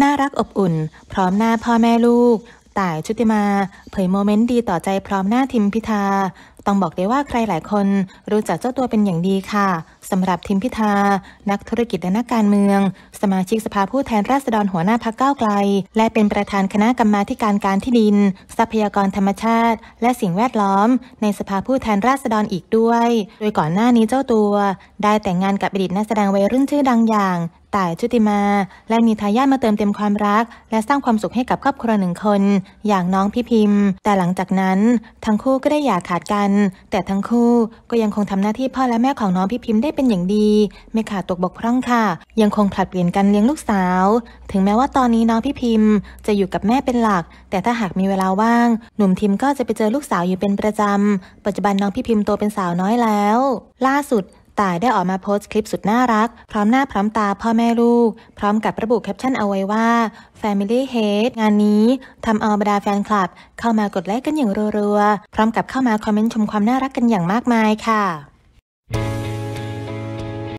น่ารักอบอุ่น พร้อมหน้าพ่อแม่ลูกต่ายชุติมาเผยโมเมนต์ดีต่อใจพร้อมหน้าทิมพิธา ต้องบอกได้ว่าใครหลายคน รู้จักเจ้าตัวเป็นอย่างดีค่ะ สำหรับทิมพิธา นักธุรกิจและนักการเมือง สมาชิกสภาผู้แทนราษฎรหัวหน้าพักเก้าไกล และเป็นประธานคณะกรรมาการการที่ดิน ทรัพยากรธรรมชาติ และสิ่งแวดล้อม ในสภาผู้แทนราษฎรอีกด้วย โดยก่อนหน้านี้เจ้าตัว ได้แต่งงานกับอดีตนักแสดงวัยรุ่นชื่อดังอย่างต่ายชุติมา และมีทายาทมาเติมเต็มความรัก และสร้างความสุขให้กับครอบครัวหนึ่งคน อย่างน้องพี่พิมพ์ แต่หลังจากนั้นทั้งคู่ก็ได้หย่าขาดกัน แต่ทั้งคู่ก็ยังคงทำหน้าที่พ่อและแม่ของน้องพี่พิมพ์ได้เป็นอย่างดีไม่ขาดตกบกพร่องค่ะ ยังคงผลัดเปลี่ยนกันเลี้ยงลูกสาว ถึงแม้ว่าตอนนี้น้องพี่พิมพ์ จะอยู่กับแม่เป็นหลัก แต่ถ้าหากมีเวลาว่างหนุ่มทิมก็จะไปเจอลูกสาวอยู่เป็นประจำปัจจุบันน้องพี่พิมพ์โตเป็นสาวน้อยแล้ว ล่าสุดายได้ออกมาโพสต์คลิปสุดน่ารักพร้อมหน้าพร้อมตาพ่อแม่ลูก พร้อมกับระบุแคปชั่นเอาไว้ว่า Family Hate งานนี้ทำเอาบรรดาแฟนคลับ เข้ามากดไลค์กันอย่างรัว ๆ พร้อมกับเข้ามาคอมเมนต์ชมความน่ารักกันอย่างมากมายค่ะ